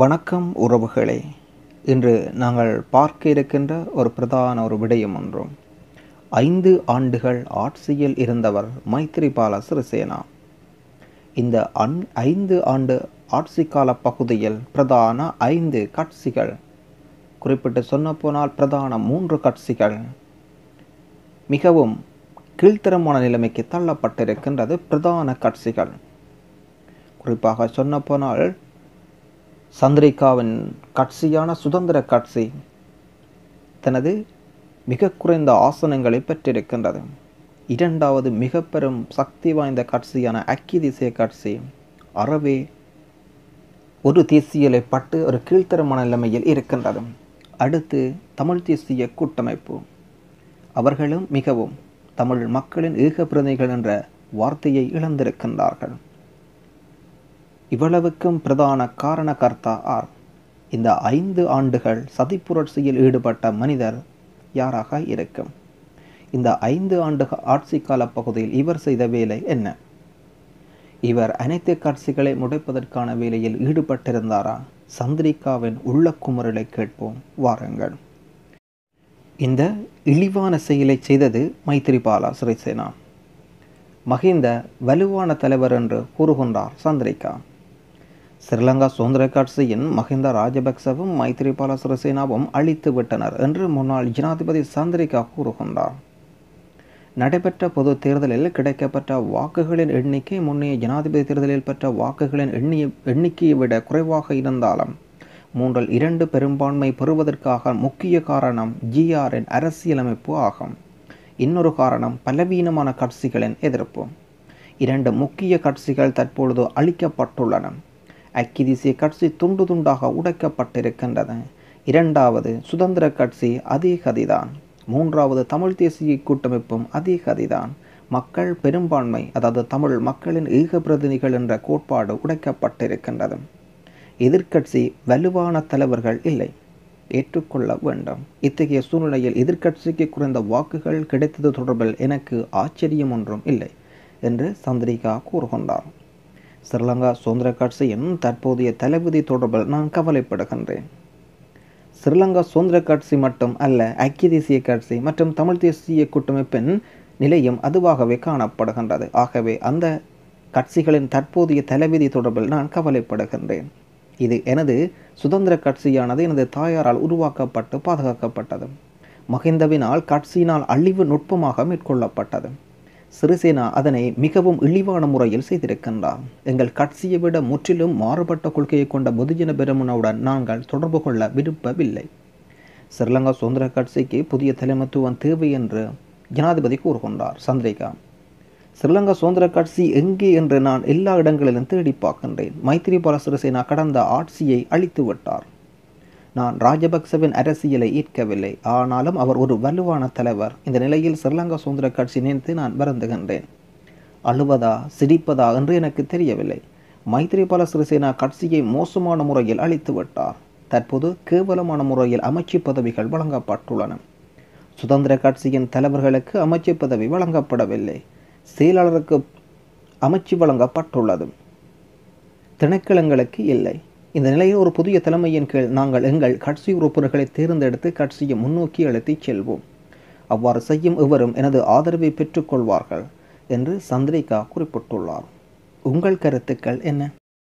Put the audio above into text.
வணக்கம் உறவுகளே இன்று நாங்கள் பார்க்க இருக்கின்ற ஒரு பிரதான ஒரு விடயம் ஒன்றும் ஐந்து ஆண்டுகள் ஆட்சியில் இருந்தவர் மைத்ரிபால சிறிசேனா இந்த அன் ஐந்து ஆண்டு ஆட்சி கால பகுதியில் பிரதான ஐந்து கட்சிகள் குறிப்பிட்டு சொன்னப்போனால் பிரதான மூன்று கட்சிகள் மிகவும் கீழ்த்தரமான நிலைமைக்கு தள்ளப்பட்டிருக்கின்றது பிரதான கட்சிகள் குறிப்பாக சொன்னப்போனால் சந்திரிகாவின் கட்சியான சுதந்திர கட்சி தனது மிக குறைந்த ஆசனங்களை பெற்றிருக்கின்றது இரண்டாவது மிக பெரும் சக்தி வாய்ந்த கட்சியான அக்கி தேசிய கட்சி அறவே ஒரு தேசியலை பட்டு ஒரு கீழ்த்தரமான நிலைமையில் இருக்கின்றது அடுத்து தமிழ் தேசிய கூட்டமைப்பு அவர்களும் மிகவும் தமிழ் மக்களின் ஏக பிரதிகள் என்ற வார்த்தையை இழந்திருக்கின்றார்கள் இவ்வளவுக்கும் பிரதான காரணகர்த்தா ஆர் இந்த ஐந்து ஆண்டுகள் சதிப்புரட்சியில் ஈடுபட்ட மனிதர் யாராக இருக்கும் இந்த ஐந்து ஆண்டு ஆட்சி கால பகுதியில் இவர் செய்த வேலை என்ன இவர் அனைத்து காட்சிகளை முடைப்பதற்கான வேலையில் ஈடுபட்டிருந்தாரா சந்திரிகாவின் உள்ள குமுறலை கேட்போம் வாருங்கள் இந்த இழிவான செயலை செய்தது மைத்திரிபால சிறிசேனா மகிந்த வலுவான தலைவர் என்று கூறுகின்றார் சந்திரிகா ஸ்ரீலங்கா சுதந்திர கட்சியின் மஹிந்த ராஜபக்சவும் மைத்ரிபால சிறிசேனாவும் அழித்துவிட்டனர் என்று முன்னாள் ஜனாதிபதி சந்திரிகா கூறுகின்றார் நடைபெற்ற பொது தேர்தலில் கிடைக்கப்பட்ட வாக்குகளின் எண்ணிக்கை முன்னைய ஜனாதிபதி தேர்தலில் பெற்ற வாக்குகளின் எண்ணி எண்ணிக்கையை விட குறைவாக இருந்தாலும் மூன்றில் இரண்டு பெரும்பான்மை பெறுவதற்காக முக்கிய காரணம் ஜிஆரின் அரசியலமைப்பு ஆகும் இன்னொரு காரணம் பலவீனமான கட்சிகளின் எதிர்ப்பு இரண்டு முக்கிய கட்சிகள் தற்பொழுது அளிக்கப்பட்டுள்ளன அக்கிதிசை கட்சி துண்டு துண்டாக உடைக்கப்பட்டிருக்கின்றது இரண்டாவது சுதந்திர கட்சி அதே கதிதான் மூன்றாவது தமிழ் தேசிய கூட்டமைப்பும் அதே கதிதான் மக்கள் பெரும்பான்மை அதாவது தமிழ் மக்களின் ஈக பிரதிநிதிகள் என்ற கோட்பாடு உடைக்கப்பட்டிருக்கின்றது எதிர்க்கட்சி வலுவான தலைவர்கள் இல்லை ஏற்றுக்கொள்ள வேண்டும் இத்தகைய சூழ்நிலையில் எதிர்க்கட்சிக்கு குறைந்த வாக்குகள் கிடைத்தது தொடர்பில் எனக்கு ஆச்சரியம் ஒன்றும் இல்லை என்று சந்திரிகா கூறுகொண்டார் ஸ்ரீலங்கா சுதந்திர கட்சியின் தற்போதைய தளபதி தொடர்பில் நான் கவலைப்படுகின்றேன் ஸ்ரீலங்கா சுதந்திர கட்சி மட்டும் அல்ல ஐக்கிய தேசிய கட்சி மற்றும் தமிழ் தேசிய கூட்டமைப்பின் நிலையும் அதுவாகவே காணப்படுகின்றது ஆகவே அந்த கட்சிகளின் தற்போதைய தலைவிதி தொடர்பில் நான் கவலைப்படுகின்றேன் இது எனது சுதந்திர கட்சியானது எனது தாயாரால் உருவாக்கப்பட்டு பாதுகாக்கப்பட்டது மகிந்தவினால் கட்சியினால் அழிவு நுட்பமாக மேற்கொள்ளப்பட்டது சிறிசேனா அதனை மிகவும் இழிவான முறையில் செய்திருக்கின்றார் எங்கள் கட்சியை விட முற்றிலும் மாறுபட்ட கொள்கையை கொண்ட பொதுஜன பெருமனவுடன் நாங்கள் தொடர்பு கொள்ள விரும்பவில்லை ஸ்ரீலங்கா சுதந்திர கட்சிக்கு புதிய தலைமைத்துவம் தேவை என்று ஜனாதிபதி கூறுகின்றார் சந்திரிகா ஸ்ரீலங்கா சுதந்திர கட்சி எங்கே என்று நான் எல்லா இடங்களிலும் தேடி பார்க்கின்றேன் மைத்திரிபால சிறிசேனா கடந்த ஆட்சியை அழித்து விட்டார் நான் ராஜபக்சவின் அரசியலை ஈர்க்கவில்லை ஆனாலும் அவர் ஒரு வலுவான தலைவர் இந்த நிலையில் ஸ்ரீலங்கா சுதந்திர கட்சி நினைத்து நான் வருந்துகின்றேன் அழுவதா சிரிப்பதா என்று எனக்கு தெரியவில்லை மைத்ரிபால சிறிசேனா கட்சியை மோசமான முறையில் அழித்து விட்டார் தற்போது கேவலமான முறையில் அமைச்சு பதவிகள் வழங்கப்பட்டுள்ளன சுதந்திர கட்சியின் தலைவர்களுக்கு அமைச்சு பதவி வழங்கப்படவில்லை செயலாளருக்கு அமைச்சு வழங்கப்பட்டுள்ளது திணைக்களங்களுக்கு இல்லை இந்த நிலையில் ஒரு புதிய தலைமையின் கீழ் நாங்கள் எங்கள் கட்சி உறுப்பினர்களை தேர்ந்தெடுத்து கட்சியை முன்னோக்கி அழைத்து செல்வோம் அவ்வாறு செய்யும் இவரும் எனது ஆதரவை பெற்றுக்கொள்வார்கள் என்று சந்திரிகா குறிப்பிட்டுள்ளார் உங்கள் கருத்துக்கள் என்ன